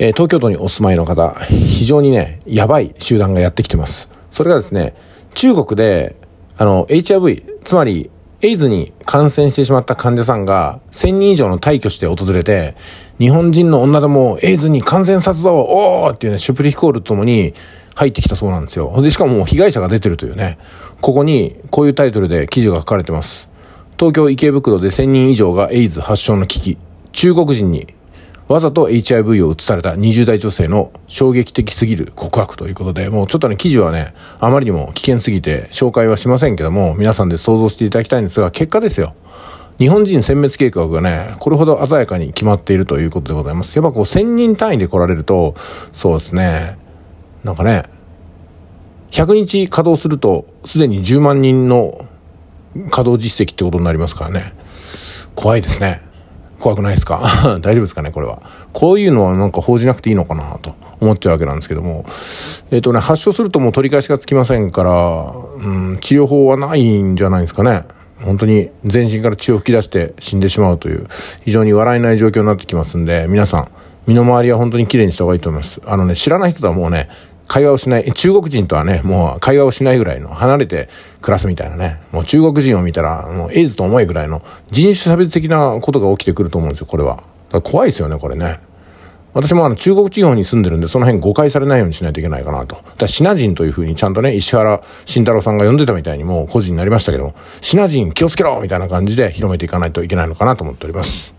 え東京都にお住まいの方、非常にね、やばい集団がやってきてます。それがですね、中国で、あの、HIV、つまり、エイズに感染してしまった患者さんが1000人以上の退去して訪れて、日本人の女でもエイズに感染させたおーっていうね、シュプリヒコールともに入ってきたそうなんですよ。で、しかも被害者が出てるというね、ここにこういうタイトルで記事が書かれてます。東京池袋で1000人以上がエイズ発症の危機。中国人にわざと HIV を移された20代女性の衝撃的すぎる告白ということで、もうちょっとね、記事はね、あまりにも危険すぎて紹介はしませんけども、皆さんで想像していただきたいんですが、結果ですよ。日本人殲滅計画がね、これほど鮮やかに決まっているということでございます。やっぱこう、1000人単位で来られると、そうですね、なんかね、100日稼働すると、すでに10万人の稼働実績ってことになりますからね。怖いですね。怖くないですか 大丈夫ですかねこれは。こういうのはなんか報じなくていいのかなと思っちゃうわけなんですけども。えっ、ー、とね、発症するともう取り返しがつきませんから、うん、治療法はないんじゃないですかね。本当に全身から血を吹き出して死んでしまうという、非常に笑えない状況になってきますんで、皆さん、身の回りは本当に綺麗にした方がいいと思います。あのね、知らない人とはもうね、会話をしない、中国人とはね、もう会話をしないぐらいの、離れて暮らすみたいなね、もう中国人を見たら、もうエイズと思えぐらいの人種差別的なことが起きてくると思うんですよ、これは。怖いですよね、これね。私もあの中国地方に住んでるんで、その辺誤解されないようにしないといけないかなと。だからシナ人というふうにちゃんとね、石原慎太郎さんが呼んでたみたいにもう個人になりましたけども、シナ人気をつけろみたいな感じで広めていかないといけないのかなと思っております。